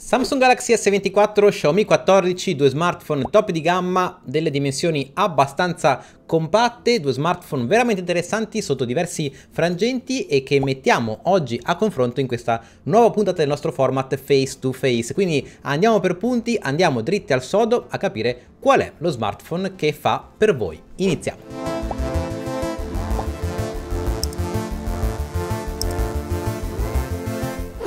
Samsung Galaxy S24, Xiaomi 14, due smartphone top di gamma, delle dimensioni abbastanza compatte, due smartphone veramente interessanti sotto diversi frangenti e che mettiamo oggi a confronto in questa nuova puntata del nostro format face to face. Quindi andiamo per punti, andiamo dritti al sodo a capire qual è lo smartphone che fa per voi. Iniziamo!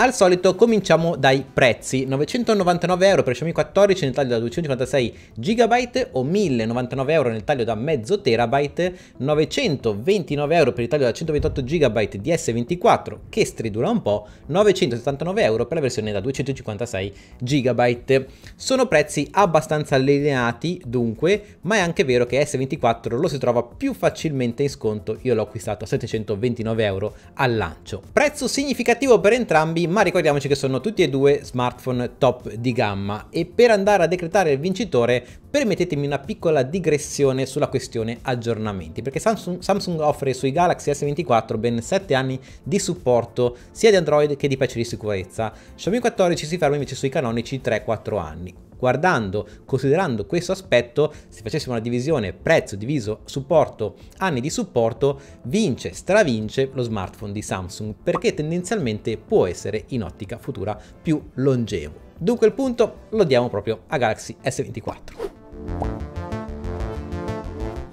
al solito cominciamo dai prezzi, 999 euro per Xiaomi 14 nel taglio da 256 GB o 1099 euro nel taglio da mezzo terabyte, 929 euro per il taglio da 128 GB di S24 che stridura un po', 979 euro per la versione da 256 GB. Sono prezzi abbastanza allineati dunque, ma è anche vero che S24 lo si trova più facilmente in sconto, io l'ho acquistato a 729 euro al lancio. Prezzo significativo per entrambi ma ricordiamoci che sono tutti e due smartphone top di gamma e per andare a decretare il vincitore Permettetemi una piccola digressione sulla questione aggiornamenti, perché Samsung, Samsung offre sui Galaxy S24 ben 7 anni di supporto sia di Android che di patch di sicurezza. Xiaomi 14 si ferma invece sui canonici 3-4 anni guardando, considerando questo aspetto, se facessimo una divisione prezzo diviso supporto, anni di supporto, vince, stravince lo smartphone di Samsung perché tendenzialmente può essere in ottica futura più longevo. Dunque il punto lo diamo proprio a Galaxy S24.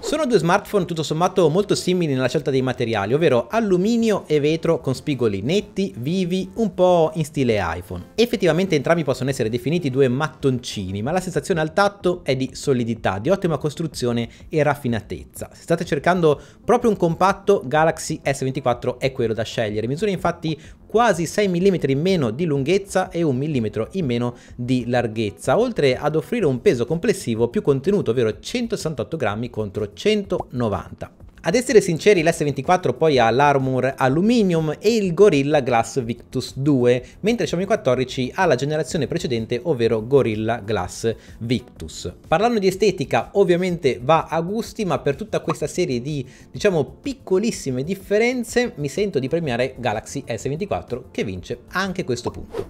Sono due smartphone tutto sommato molto simili nella scelta dei materiali, ovvero alluminio e vetro con spigoli netti, vivi, un po' in stile iPhone. Effettivamente entrambi possono essere definiti due mattoncini, ma la sensazione al tatto è di solidità, di ottima costruzione e raffinatezza. Se state cercando proprio un compatto, Galaxy S24 è quello da scegliere. Misura infatti quasi 6 mm in meno di lunghezza e 1 mm in meno di larghezza, oltre ad offrire un peso complessivo più contenuto, ovvero 168 grammi contro 190. Ad essere sinceri l'S24 poi ha l'Armor Aluminium e il Gorilla Glass Victus 2, mentre Xiaomi 14 ha la generazione precedente ovvero Gorilla Glass Victus. Parlando di estetica ovviamente va a gusti ma per tutta questa serie di diciamo piccolissime differenze mi sento di premiare Galaxy S24 che vince anche questo punto.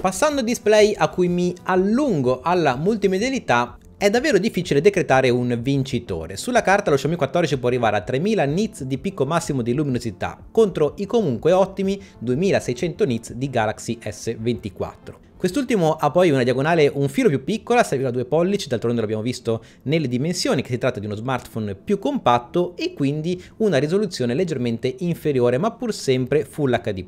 Passando display a cui mi allungo alla multimedialità, è davvero difficile decretare un vincitore. Sulla carta lo Xiaomi 14 può arrivare a 3000 nits di picco massimo di luminosità contro i comunque ottimi 2600 nits di Galaxy S24. Quest'ultimo ha poi una diagonale un filo più piccola, due pollici, d'altronde l'abbiamo visto nelle dimensioni che si tratta di uno smartphone più compatto e quindi una risoluzione leggermente inferiore ma pur sempre Full HD+.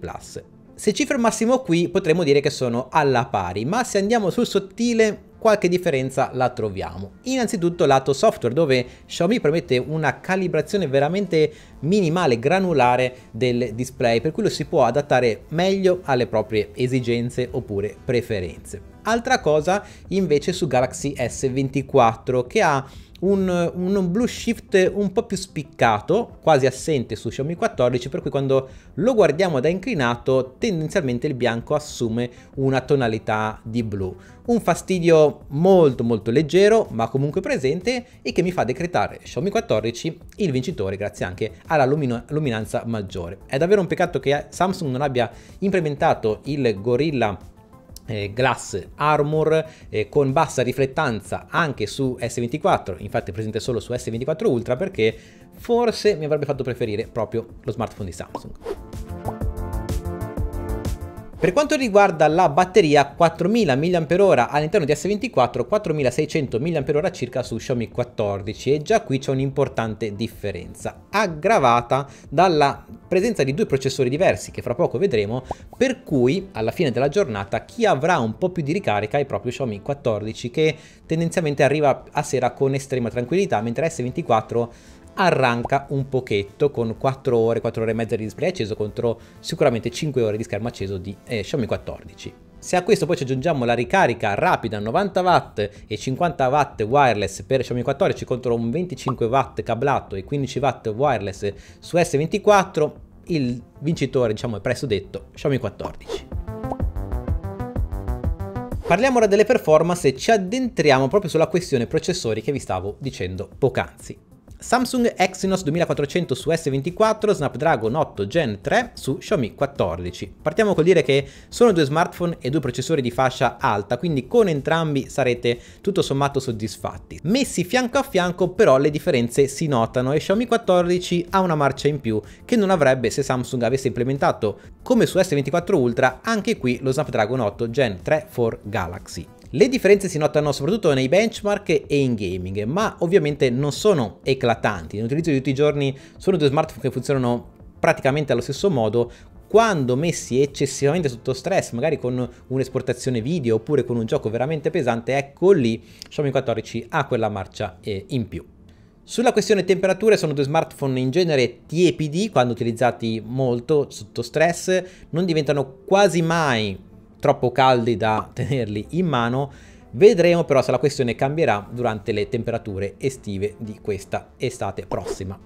Se ci fermassimo qui potremmo dire che sono alla pari, ma se andiamo sul sottile qualche differenza la troviamo. Innanzitutto lato software dove Xiaomi permette una calibrazione veramente minimale, granulare del display per cui lo si può adattare meglio alle proprie esigenze oppure preferenze. Altra cosa invece su Galaxy S24 che ha un, un, blue shift un po' più spiccato, quasi assente su Xiaomi 14, per cui quando lo guardiamo da inclinato tendenzialmente il bianco assume una tonalità di blu. Un fastidio molto molto leggero ma comunque presente e che mi fa decretare Xiaomi 14 il vincitore grazie anche alla lumino, luminanza maggiore. È davvero un peccato che Samsung non abbia implementato il Gorilla eh, glass armor eh, con bassa riflettanza anche su S24 infatti è presente solo su S24 Ultra perché forse mi avrebbe fatto preferire proprio lo smartphone di Samsung per quanto riguarda la batteria, 4000 mAh all'interno di S24, 4600 mAh circa su Xiaomi 14 e già qui c'è un'importante differenza, aggravata dalla presenza di due processori diversi che fra poco vedremo, per cui alla fine della giornata chi avrà un po' più di ricarica è proprio Xiaomi 14 che tendenzialmente arriva a sera con estrema tranquillità, mentre S24 arranca un pochetto con 4 ore, 4 ore e mezza di display acceso contro sicuramente 5 ore di schermo acceso di eh, Xiaomi 14. Se a questo poi ci aggiungiamo la ricarica rapida 90 watt e 50 watt wireless per Xiaomi 14 contro un 25 watt cablato e 15 watt wireless su S24, il vincitore diciamo è presto detto Xiaomi 14. Parliamo ora delle performance e ci addentriamo proprio sulla questione processori che vi stavo dicendo poc'anzi. Samsung Exynos 2400 su S24, Snapdragon 8 Gen 3 su Xiaomi 14. Partiamo col dire che sono due smartphone e due processori di fascia alta, quindi con entrambi sarete tutto sommato soddisfatti. Messi fianco a fianco però le differenze si notano e Xiaomi 14 ha una marcia in più che non avrebbe se Samsung avesse implementato come su S24 Ultra anche qui lo Snapdragon 8 Gen 3 for Galaxy. Le differenze si notano soprattutto nei benchmark e in gaming, ma ovviamente non sono eclatanti. L'utilizzo di tutti i giorni sono due smartphone che funzionano praticamente allo stesso modo, quando messi eccessivamente sotto stress, magari con un'esportazione video oppure con un gioco veramente pesante, ecco lì Xiaomi 14 ha quella marcia eh, in più. Sulla questione temperature sono due smartphone in genere tiepidi quando utilizzati molto sotto stress, non diventano quasi mai troppo caldi da tenerli in mano. Vedremo però se la questione cambierà durante le temperature estive di questa estate prossima.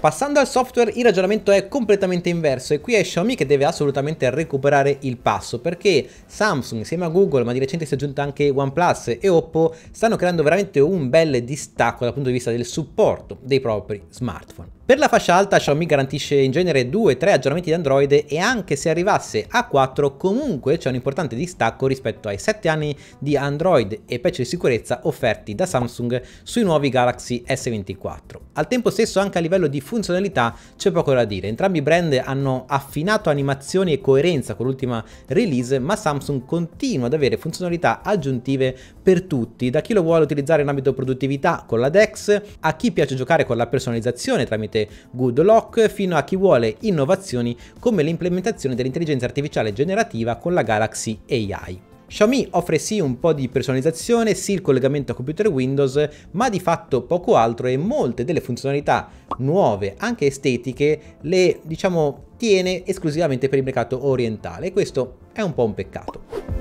Passando al software il ragionamento è completamente inverso e qui è Xiaomi che deve assolutamente recuperare il passo perché Samsung insieme a Google ma di recente si è aggiunta anche OnePlus e Oppo stanno creando veramente un bel distacco dal punto di vista del supporto dei propri smartphone. Per la fascia alta Xiaomi garantisce in genere 2-3 aggiornamenti di Android e anche se arrivasse a 4 comunque c'è un importante distacco rispetto ai 7 anni di Android e patch di sicurezza offerti da Samsung sui nuovi Galaxy S24. Al tempo stesso anche a livello di funzionalità c'è poco da dire, entrambi i brand hanno affinato animazioni e coerenza con l'ultima release ma Samsung continua ad avere funzionalità aggiuntive per tutti, da chi lo vuole utilizzare in ambito produttività con la DeX, a chi piace giocare con la personalizzazione tramite tramite Good luck, fino a chi vuole innovazioni come l'implementazione dell'intelligenza artificiale generativa con la Galaxy AI. Xiaomi offre sì un po' di personalizzazione, sì il collegamento a computer Windows, ma di fatto poco altro e molte delle funzionalità nuove, anche estetiche, le diciamo tiene esclusivamente per il mercato orientale e questo è un po' un peccato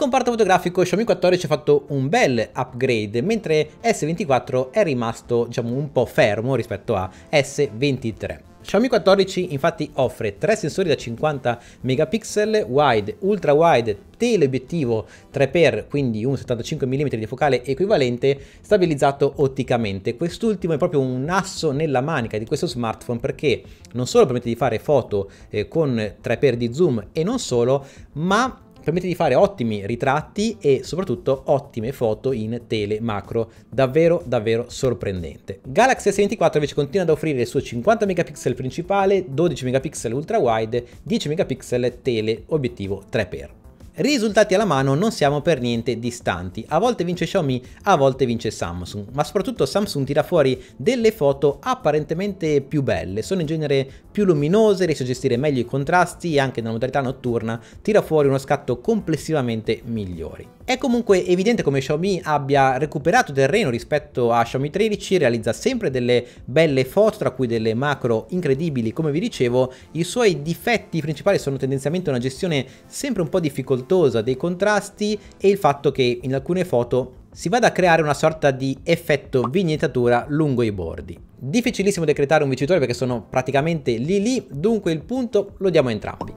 comparto fotografico Xiaomi 14 ha fatto un bel upgrade, mentre S24 è rimasto diciamo, un po' fermo rispetto a S23. Xiaomi 14 infatti offre tre sensori da 50 megapixel, wide, ultra wide, teleobiettivo 3x, quindi un 75 mm di focale equivalente, stabilizzato otticamente. Quest'ultimo è proprio un asso nella manica di questo smartphone perché non solo permette di fare foto eh, con 3x di zoom e non solo, ma permette di fare ottimi ritratti e soprattutto ottime foto in tele macro, davvero davvero sorprendente. Galaxy S24 invece continua ad offrire il suo 50 megapixel principale, 12 megapixel ultra wide, 10 megapixel tele obiettivo 3x. Risultati alla mano non siamo per niente distanti, a volte vince Xiaomi, a volte vince Samsung, ma soprattutto Samsung tira fuori delle foto apparentemente più belle, sono in genere più luminose, riesce a gestire meglio i contrasti e anche nella modalità notturna tira fuori uno scatto complessivamente migliore. È comunque evidente come Xiaomi abbia recuperato terreno rispetto a Xiaomi 13, realizza sempre delle belle foto, tra cui delle macro incredibili, come vi dicevo, i suoi difetti principali sono tendenzialmente una gestione sempre un po' difficoltosa dei contrasti e il fatto che in alcune foto si vada a creare una sorta di effetto vignettatura lungo i bordi. Difficilissimo decretare un vincitore perché sono praticamente lì lì, dunque il punto lo diamo a entrambi.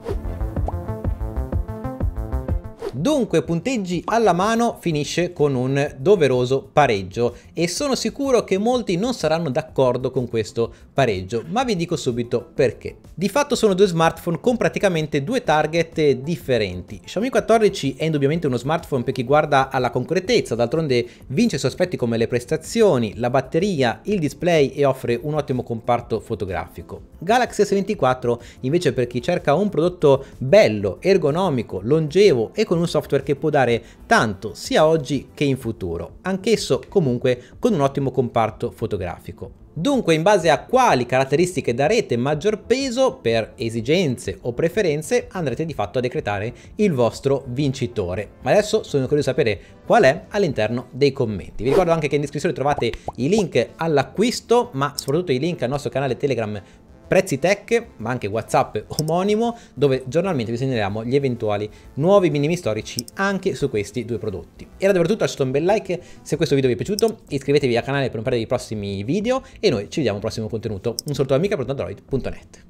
Dunque punteggi alla mano finisce con un doveroso pareggio e sono sicuro che molti non saranno d'accordo con questo pareggio, ma vi dico subito perché. Di fatto sono due smartphone con praticamente due target differenti. Xiaomi 14 è indubbiamente uno smartphone per chi guarda alla concretezza, d'altronde vince su aspetti come le prestazioni, la batteria, il display e offre un ottimo comparto fotografico. Galaxy S24 invece per chi cerca un prodotto bello, ergonomico, longevo e con un un software che può dare tanto sia oggi che in futuro, anch'esso comunque con un ottimo comparto fotografico. Dunque, in base a quali caratteristiche darete maggior peso per esigenze o preferenze, andrete di fatto a decretare il vostro vincitore. Ma adesso sono curioso di sapere qual è all'interno dei commenti. Vi ricordo anche che in descrizione trovate i link all'acquisto, ma soprattutto i link al nostro canale Telegram Prezzi Tech, ma anche WhatsApp omonimo, dove giornalmente vi segnaliamo gli eventuali nuovi minimi storici anche su questi due prodotti. Era davvero tutto, lasciate un bel like se questo video vi è piaciuto, iscrivetevi al canale per non perdere i prossimi video e noi ci vediamo al prossimo contenuto. Un saluto da amica.android.net.